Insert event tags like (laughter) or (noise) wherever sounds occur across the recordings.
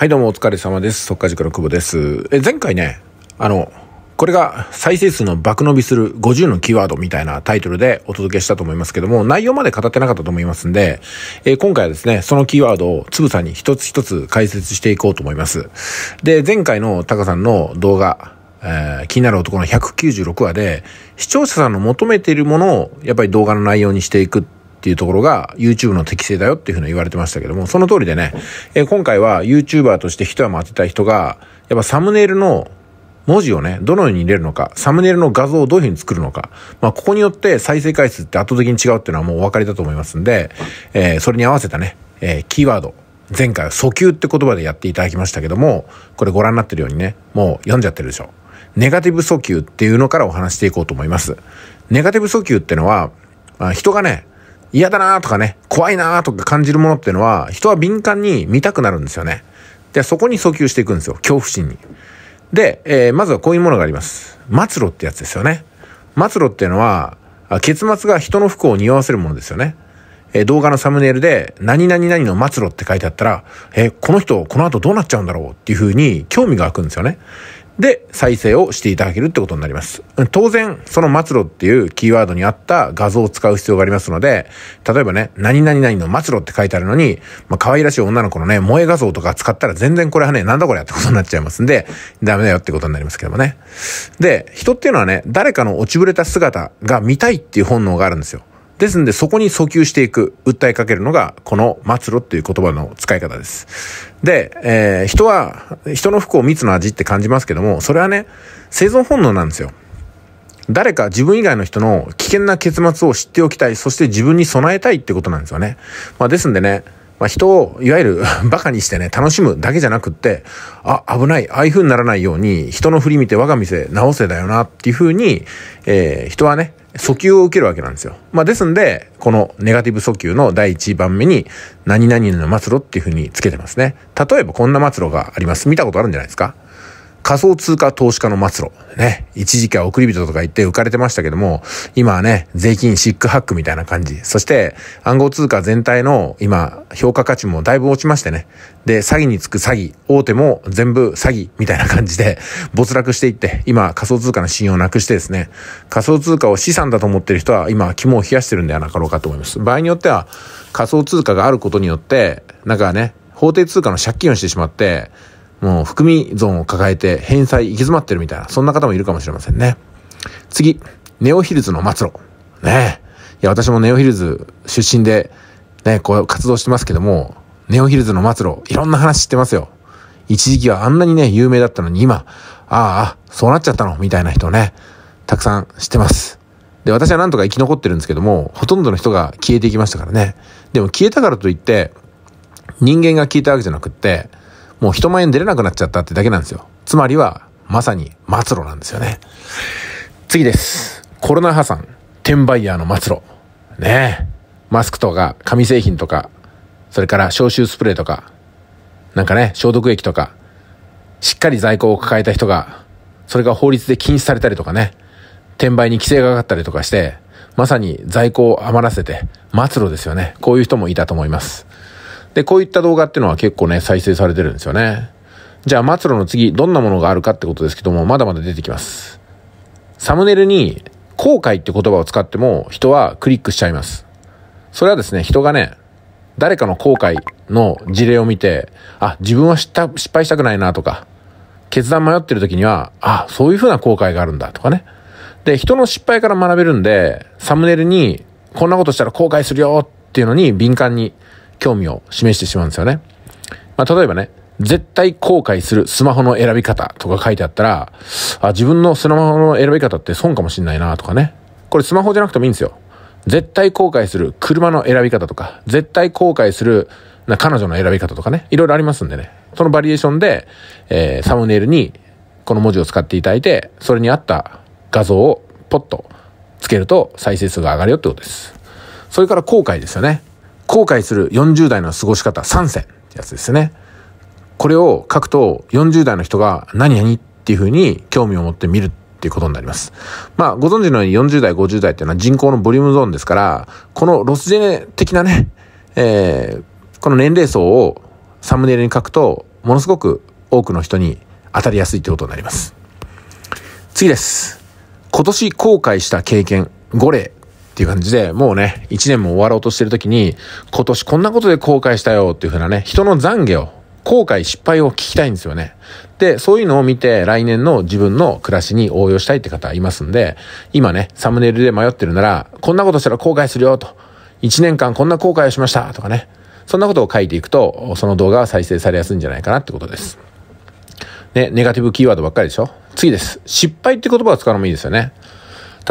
はいどうもお疲れ様です。速稼塾の久保です。え、前回ね、あの、これが再生数の爆伸びする50のキーワードみたいなタイトルでお届けしたと思いますけども、内容まで語ってなかったと思いますんで、えー、今回はですね、そのキーワードをつぶさに一つ一つ解説していこうと思います。で、前回のタカさんの動画、えー、気になる男の196話で、視聴者さんの求めているものをやっぱり動画の内容にしていくっっていうところが YouTube の適性だよっていうふうに言われてましたけども、その通りでね、えー、今回は YouTuber として一山当てたい人が、やっぱサムネイルの文字をね、どのように入れるのか、サムネイルの画像をどういうふうに作るのか、まあ、ここによって再生回数って圧倒的に違うっていうのはもうお分かりだと思いますんで、えー、それに合わせたね、えー、キーワード、前回は訴求って言葉でやっていただきましたけども、これご覧になってるようにね、もう読んじゃってるでしょ。ネガティブ訴求っていうのからお話していこうと思います。ネガティブ訴求ってのは、あ、人がね、嫌だなとかね、怖いなとか感じるものっていうのは、人は敏感に見たくなるんですよね。で、そこに訴求していくんですよ。恐怖心に。で、えー、まずはこういうものがあります。末路ってやつですよね。末路っていうのは、結末が人の不幸を匂わせるものですよね。えー、動画のサムネイルで、何々何の末路って書いてあったら、えー、この人、この後どうなっちゃうんだろうっていうふうに興味が湧くんですよね。で再生をしていただけるってことになります。当然、その末路っていうキーワードにあった画像を使う必要がありますので、例えばね、何々々の末路って書いてあるのに、まあ、可愛らしい女の子のね、萌え画像とか使ったら全然これはね、なんだこれってことになっちゃいますんで、ダメだよってことになりますけどもね。で、人っていうのはね、誰かの落ちぶれた姿が見たいっていう本能があるんですよ。ですんで、そこに訴求していく、訴えかけるのが、この末路っていう言葉の使い方です。で、えー、人は、人の服を蜜の味って感じますけども、それはね、生存本能なんですよ。誰か自分以外の人の危険な結末を知っておきたい、そして自分に備えたいってことなんですよね。まあ、ですんでね、まあ、人をいわゆるバカ (laughs) にしてね、楽しむだけじゃなくって、あ、危ない、ああいう風にならないように、人の振り見て我が店直せだよなっていう風に、えー、人はね、訴求を受けるわけなんですよ。まあ、ですんで、このネガティブ訴求の第1番目に、何々の末路っていうふうにつけてますね。例えばこんな末路があります。見たことあるんじゃないですか仮想通貨投資家の末路。ね。一時期は送り人とか言って浮かれてましたけども、今はね、税金シックハックみたいな感じ。そして、暗号通貨全体の今、評価価値もだいぶ落ちましてね。で、詐欺につく詐欺、大手も全部詐欺みたいな感じで、没落していって、今、仮想通貨の信用をなくしてですね、仮想通貨を資産だと思ってる人は、今、肝を冷やしてるんではなかろうかと思います。場合によっては、仮想通貨があることによって、なんかね、法定通貨の借金をしてしまって、もう含み損を抱えて返済行き詰まってるみたいな、そんな方もいるかもしれませんね。次、ネオヒルズの末路。ねいや、私もネオヒルズ出身で、ね、こう活動してますけども、ネオヒルズの末路、いろんな話知ってますよ。一時期はあんなにね、有名だったのに今、ああ、そうなっちゃったの、みたいな人ね、たくさん知ってます。で、私はなんとか生き残ってるんですけども、ほとんどの人が消えていきましたからね。でも消えたからといって、人間が消えたわけじゃなくって、もう人前に出れなくなっちゃったってだけなんですよ。つまりは、まさに末路なんですよね。次です。コロナ破産、転売ヤーの末路。ねえ。マスクとか、紙製品とか、それから消臭スプレーとか、なんかね、消毒液とか、しっかり在庫を抱えた人が、それが法律で禁止されたりとかね、転売に規制がかかったりとかして、まさに在庫を余らせて、末路ですよね。こういう人もいたと思います。で、こういった動画っていうのは結構ね、再生されてるんですよね。じゃあ、末路の次、どんなものがあるかってことですけども、まだまだ出てきます。サムネイルに、後悔って言葉を使っても、人はクリックしちゃいます。それはですね、人がね、誰かの後悔の事例を見て、あ、自分は失敗したくないなとか、決断迷ってる時には、あ、そういうふうな後悔があるんだとかね。で、人の失敗から学べるんで、サムネイルに、こんなことしたら後悔するよっていうのに敏感に興味を示してしまうんですよね。まあ、例えばね、絶対後悔するスマホの選び方とか書いてあったら、あ、自分のスマホの選び方って損かもしんないなとかね。これスマホじゃなくてもいいんですよ。絶対後悔する車の選び方とか、絶対後悔するな彼女の選び方とかね、いろいろありますんでね。そのバリエーションで、えー、サムネイルにこの文字を使っていただいて、それに合った画像をポッとつけると再生数が上がるよってことです。それから後悔ですよね。後悔する40代の過ごし方3選ってやつですね。これを書くと40代の人が何々っていうふうに興味を持って見るっていうことになります。まあご存知のように40代50代っていうのは人口のボリュームゾーンですからこのロスジェネ的なね、えー、この年齢層をサムネイルに書くとものすごく多くの人に当たりやすいってことになります。次です。今年後悔した経験5例っていう感じで、もうね、1年も終わろうとしてる時に、今年こんなことで後悔したよっていう風なね、人の懺悔を、後悔、失敗を聞きたいんですよね。で、そういうのを見て、来年の自分の暮らしに応用したいって方いますんで、今ね、サムネイルで迷ってるなら、こんなことしたら後悔するよと、1年間こんな後悔をしましたとかね、そんなことを書いていくと、その動画は再生されやすいんじゃないかなってことです。ね、ネガティブキーワードばっかりでしょ次です。失敗って言葉を使うのもいいですよね。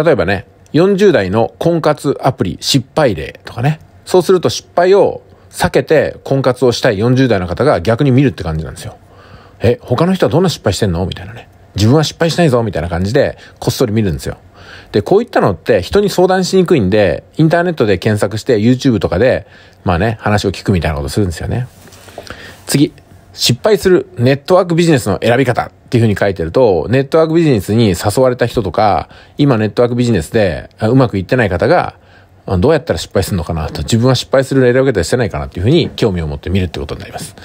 例えばね、40代の婚活アプリ失敗例とかね。そうすると失敗を避けて婚活をしたい40代の方が逆に見るって感じなんですよ。え、他の人はどんな失敗してんのみたいなね。自分は失敗しないぞみたいな感じでこっそり見るんですよ。で、こういったのって人に相談しにくいんで、インターネットで検索して YouTube とかで、まあね、話を聞くみたいなことするんですよね。次、失敗するネットワークビジネスの選び方っていうふうに書いてると、ネットワークビジネスに誘われた人とか、今ネットワークビジネスでうまくいってない方が、どうやったら失敗するのかなと、自分は失敗するけたりしてないかなっていうふうに興味を持って見るってことになります。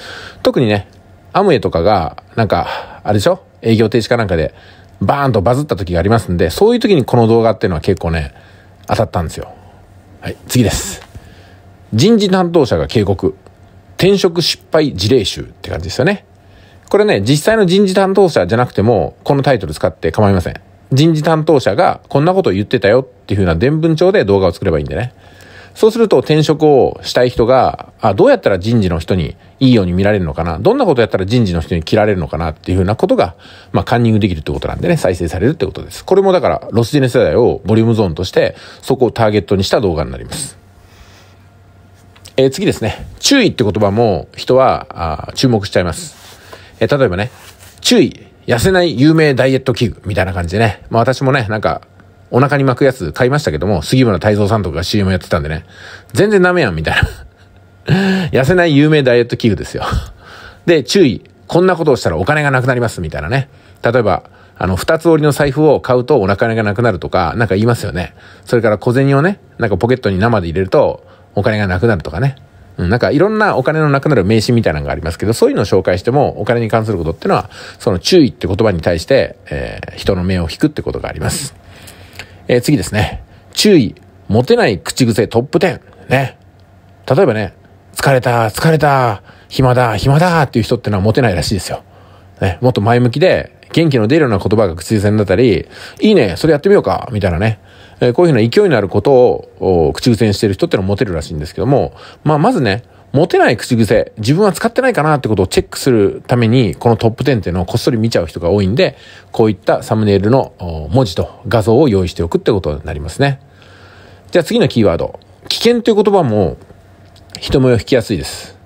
特にね、アムエとかが、なんか、あれでしょ営業停止かなんかで、バーンとバズった時がありますんで、そういう時にこの動画っていうのは結構ね、当たったんですよ。はい、次です。人事担当者が警告。転職失敗事例集って感じですよね。これね、実際の人事担当者じゃなくても、このタイトル使って構いません。人事担当者がこんなことを言ってたよっていう風な伝文帳で動画を作ればいいんでね。そうすると転職をしたい人が、あ、どうやったら人事の人にいいように見られるのかな、どんなことやったら人事の人に切られるのかなっていうふうなことが、まあカンニングできるってことなんでね、再生されるってことです。これもだからロスジェネ世代をボリュームゾーンとして、そこをターゲットにした動画になります。えー、次ですね。注意って言葉も人はあ注目しちゃいます。えー、例えばね、注意痩せない有名ダイエット器具みたいな感じでね。まあ私もね、なんか、お腹に巻くやつ買いましたけども、杉村太蔵さんとかが CM やってたんでね、全然ダメやん、みたいな。(laughs) 痩せない有名ダイエット器具ですよ。で、注意。こんなことをしたらお金がなくなります、みたいなね。例えば、あの、二つ折りの財布を買うとお腹がなくなるとか、なんか言いますよね。それから小銭をね、なんかポケットに生で入れるとお金がなくなるとかね。うん、なんかいろんなお金のなくなる名刺みたいなのがありますけど、そういうのを紹介してもお金に関することっていうのは、その注意って言葉に対して、えー、人の目を引くってことがあります。えー、次ですね。注意、持てない口癖トップ10。ね。例えばね、疲れた、疲れた、暇だ、暇だっていう人ってのは持てないらしいですよ。ね、もっと前向きで、元気の出るような言葉が口癖になったり、いいね、それやってみようか、みたいなね。えー、こういうふうな勢いのあることを口癖にしてる人ってのはモテるらしいんですけども、まあ、まずね、モテない口癖、自分は使ってないかなってことをチェックするために、このトップ10っていうのをこっそり見ちゃう人が多いんで、こういったサムネイルの文字と画像を用意しておくってことになりますね。じゃあ次のキーワード。危険という言葉も人目を引きやすいです。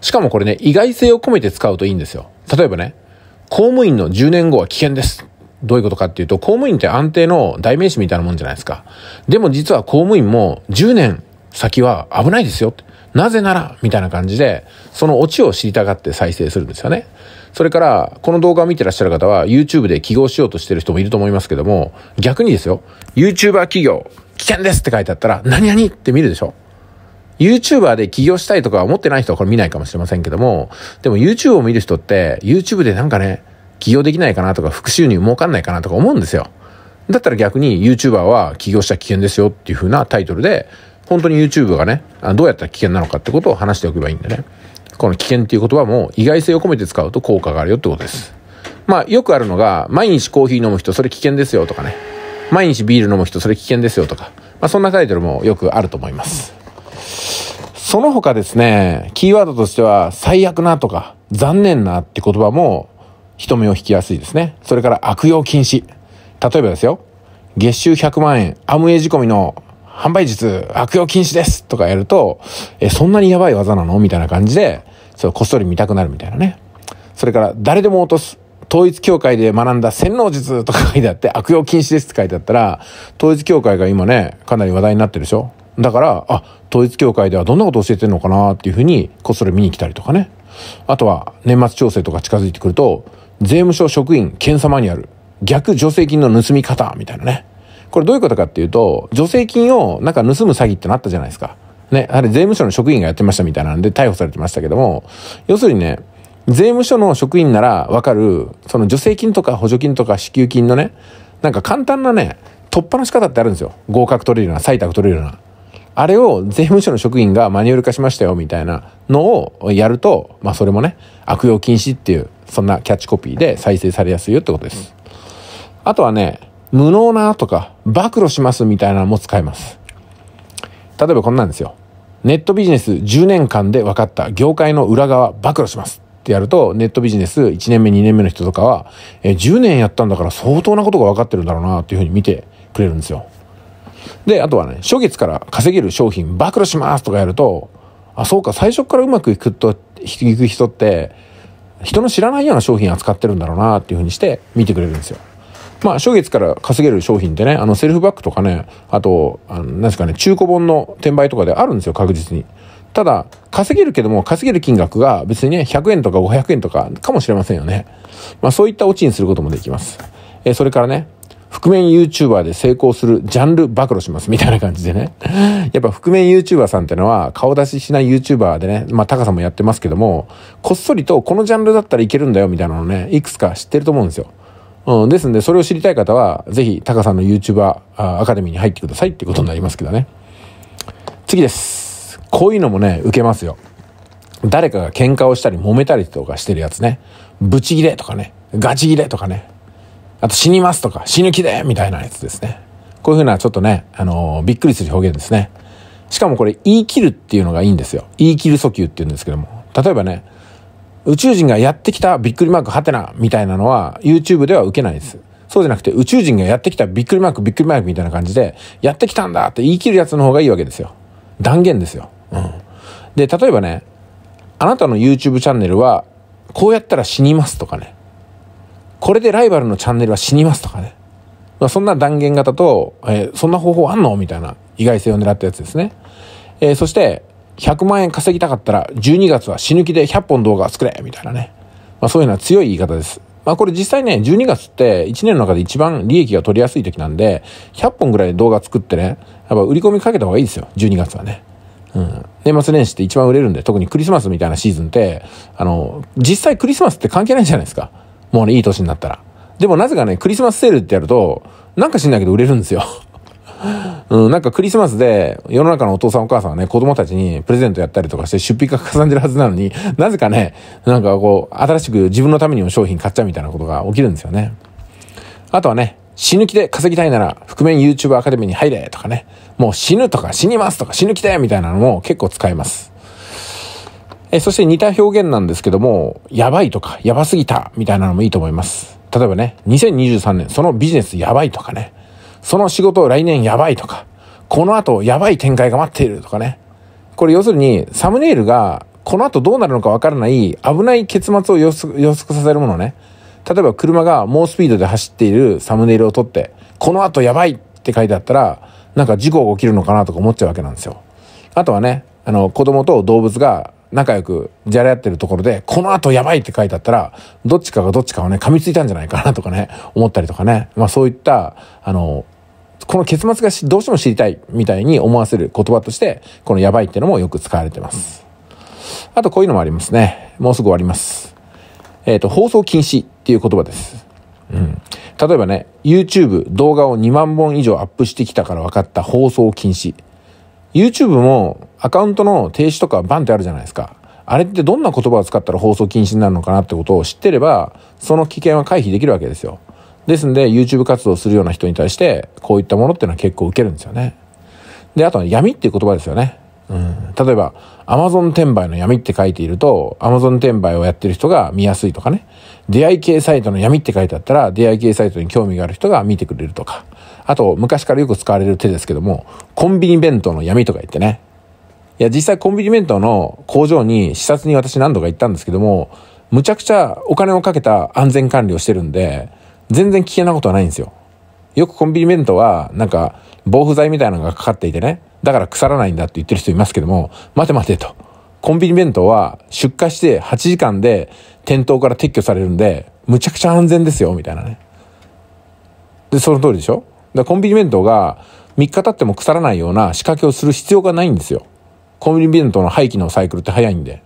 しかもこれね、意外性を込めて使うといいんですよ。例えばね、公務員の10年後は危険ですどういうことかっていうと、公務員って安定の代名詞みたいなもんじゃないですか。でも実は公務員も10年先は危ないですよ。なぜなら、みたいな感じで、そのオチを知りたがって再生するんですよね。それから、この動画を見てらっしゃる方は、YouTube で起業しようとしてる人もいると思いますけども、逆にですよ、YouTuber 企業、危険ですって書いてあったら、何々って見るでしょ YouTuber で起業したいとか思ってない人はこれ見ないかもしれませんけども、でも YouTube を見る人って、YouTube でなんかね、起業できないかなとか、副収入儲かんないかなとか思うんですよ。だったら逆に YouTuber は起業したら危険ですよっていう風なタイトルで、本当に YouTube がね、どうやったら危険なのかってことを話しておけばいいんでね。この危険っていう言葉も意外性を込めて使うと効果があるよってことです。まあよくあるのが、毎日コーヒー飲む人それ危険ですよとかね。毎日ビール飲む人それ危険ですよとか。まあそんなタイトルもよくあると思います。その他ですね、キーワードとしては最悪なとか残念なって言葉も人目を引きやすいですね。それから悪用禁止。例えばですよ。月収100万円、アムウェイ仕込みの販売術、悪用禁止ですとかやると、え、そんなにやばい技なのみたいな感じで、そこっそり見たくなるみたいなね。それから、誰でも落とす。統一教会で学んだ洗脳術とか書いてあって、悪用禁止ですって書いてあったら、統一教会が今ね、かなり話題になってるでしょだから、あ、統一教会ではどんなこと教えてるのかなっていうふうに、こっそり見に来たりとかね。あとは、年末調整とか近づいてくると、税務署職員検査マニュアル、逆助成金の盗み方、みたいなね。これどういうことかっていうと、助成金をなんか盗む詐欺ってなったじゃないですか。ね、あれ税務署の職員がやってましたみたいなんで逮捕されてましたけども、要するにね、税務署の職員ならわかる、その助成金とか補助金とか支給金のね、なんか簡単なね、突破の仕方ってあるんですよ。合格取れるような、採択取れるような。あれを税務署の職員がマニュアル化しましたよみたいなのをやると、まあそれもね、悪用禁止っていうそんなキャッチコピーで再生されやすいよってことです。あとはね、無能なとか、暴露しますみたいなのも使えます。例えばこんなんですよ。ネットビジネス10年間で分かった業界の裏側暴露しますってやると、ネットビジネス1年目2年目の人とかは、え10年やったんだから相当なことが分かってるんだろうなっていうふうに見てくれるんですよ。で、あとはね、初月から稼げる商品暴露しますとかやると、あ、そうか、最初からうまくいくと、いく人って、人の知らないような商品扱ってるんだろうなっていう風にして見てくれるんですよ。まあ、初月から稼げる商品ってね、あの、セルフバッグとかね、あと、あの何ですかね、中古本の転売とかであるんですよ、確実に。ただ、稼げるけども、稼げる金額が別にね、100円とか500円とかかもしれませんよね。まあ、そういったオチにすることもできます。えー、それからね、覆面 YouTuber で成功するジャンル暴露しますみたいな感じでね。(laughs) やっぱ覆面 YouTuber さんってのは顔出ししない YouTuber でね、まあ高さもやってますけども、こっそりとこのジャンルだったらいけるんだよみたいなのね、いくつか知ってると思うんですよ。うん、ですんで、それを知りたい方は、ぜひ、高さんの YouTuber アカデミーに入ってくださいってことになりますけどね。次です。こういうのもね、受けますよ。誰かが喧嘩をしたり、揉めたりとかしてるやつね。ブチギレとかね。ガチギレとかね。あと死にますとか、死ぬ気でみたいなやつですね。こういうふうなちょっとね、あのー、びっくりする表現ですね。しかもこれ言い切るっていうのがいいんですよ。言い切る訴求って言うんですけども。例えばね、宇宙人がやってきたびっくりマークハテナみたいなのは YouTube では受けないです。そうじゃなくて宇宙人がやってきたびっくりマークびっくりマークみたいな感じでやってきたんだって言い切るやつの方がいいわけですよ。断言ですよ。うん。で、例えばね、あなたの YouTube チャンネルはこうやったら死にますとかね。これでライバルのチャンネルは死にますとかね。まあ、そんな断言型と、えー、そんな方法あんのみたいな意外性を狙ったやつですね。えー、そして、100万円稼ぎたかったら、12月は死ぬ気で100本動画作れみたいなね。まあ、そういうのは強い言い方です。まあこれ実際ね、12月って1年の中で一番利益が取りやすい時なんで、100本ぐらい動画作ってね、やっぱ売り込みかけた方がいいですよ、12月はね。うん。年末年始って一番売れるんで、特にクリスマスみたいなシーズンって、あの、実際クリスマスって関係ないじゃないですか。もうね、いい年になったら。でもなぜかね、クリスマスセールってやると、なんか知んないけど売れるんですよ。(laughs) うん、なんかクリスマスで世の中のお父さんお母さんはね、子供たちにプレゼントやったりとかして出費がかさんでるはずなのに、なぜかね、なんかこう、新しく自分のためにも商品買っちゃうみたいなことが起きるんですよね。あとはね、死ぬ気で稼ぎたいなら、覆面 YouTuber アカデミーに入れとかね、もう死ぬとか死にますとか死ぬ気でみたいなのも結構使えます。えそして似た表現なんですけども、やばいとか、やばすぎた、みたいなのもいいと思います。例えばね、2023年、そのビジネスやばいとかね、その仕事来年やばいとか、この後やばい展開が待っているとかね。これ要するに、サムネイルが、この後どうなるのかわからない危ない結末を予測させるものね。例えば車が猛スピードで走っているサムネイルを撮って、この後やばいって書いてあったら、なんか事故が起きるのかなとか思っちゃうわけなんですよ。あとはね、あの、子供と動物が仲良くじゃれ合ってるところで、この後やばいって書いてあったら、どっちかがどっちかをね、噛みついたんじゃないかなとかね、思ったりとかね。まあそういった、あの、この結末がどうしても知りたいみたいに思わせる言葉として、このやばいってのもよく使われてます。あとこういうのもありますね。もうすぐ終わります。えっ、ー、と、放送禁止っていう言葉です。うん。例えばね、YouTube 動画を2万本以上アップしてきたから分かった放送禁止。YouTube もアカウントの停止とかバンってあるじゃないですか。あれってどんな言葉を使ったら放送禁止になるのかなってことを知ってれば、その危険は回避できるわけですよ。ですんで、YouTube 活動するような人に対して、こういったものっていうのは結構受けるんですよね。で、あとは闇っていう言葉ですよね。うん。例えば、Amazon 転売の闇って書いていると、Amazon 転売をやってる人が見やすいとかね。出会い系サイトの闇って書いてあったら、出会い系サイトに興味がある人が見てくれるとか。あと、昔からよく使われる手ですけども、コンビニ弁当の闇とか言ってね。いや、実際コンビニ弁当の工場に視察に私何度か行ったんですけども、むちゃくちゃお金をかけた安全管理をしてるんで、全然危険なことはないんですよ。よくコンビニ弁当は、なんか、防腐剤みたいなのがかかっていてね、だから腐らないんだって言ってる人いますけども、待て待てと。コンビニ弁当は出荷して8時間で店頭から撤去されるんで、むちゃくちゃ安全ですよ、みたいなね。で、その通りでしょだコンビニ弁当が3日経っても腐らないような仕掛けをする必要がないんですよ。コンビニ弁当の廃棄のサイクルって早いんで。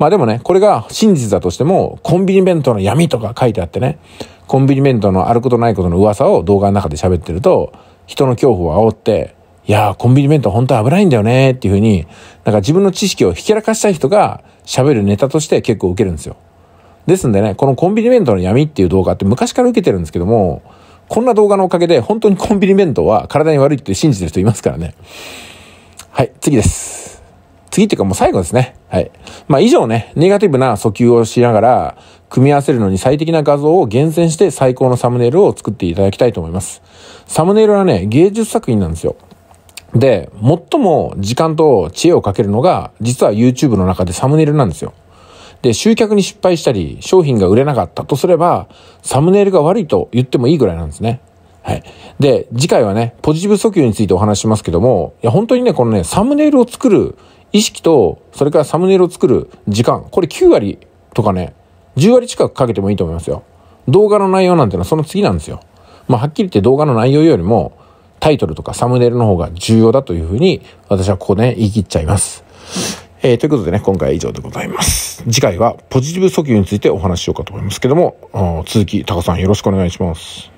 まあでもね、これが真実だとしても、コンビニ弁当の闇とか書いてあってね、コンビニ弁当のあることないことの噂を動画の中で喋ってると、人の恐怖を煽って、いやー、コンビニ弁当本当は危ないんだよねっていうふうに、なんか自分の知識をひけらかしたい人が喋るネタとして結構受けるんですよ。ですんでね、このコンビニ弁当の闇っていう動画って昔から受けてるんですけども、こんな動画のおかげで本当にコンビニ弁当は体に悪いって信じてる人いますからね。はい、次です。次っていうかもう最後ですね。はい。まあ以上ね、ネガティブな訴求をしながら、組み合わせるのに最適な画像を厳選して最高のサムネイルを作っていただきたいと思います。サムネイルはね、芸術作品なんですよ。で、最も時間と知恵をかけるのが、実は YouTube の中でサムネイルなんですよ。で、集客に失敗したり、商品が売れなかったとすれば、サムネイルが悪いと言ってもいいぐらいなんですね。はい。で、次回はね、ポジティブ訴求についてお話しますけども、いや、本当にね、このね、サムネイルを作る意識と、それからサムネイルを作る時間、これ9割とかね、10割近くかけてもいいと思いますよ。動画の内容なんてのはその次なんですよ。まあ、はっきり言って動画の内容よりも、タイトルとかサムネイルの方が重要だというふうに、私はここで、ね、言い切っちゃいます。えー、ということでね、今回は以上でございます。次回はポジティブ訴求についてお話ししようかと思いますけども、続き、タカさんよろしくお願いします。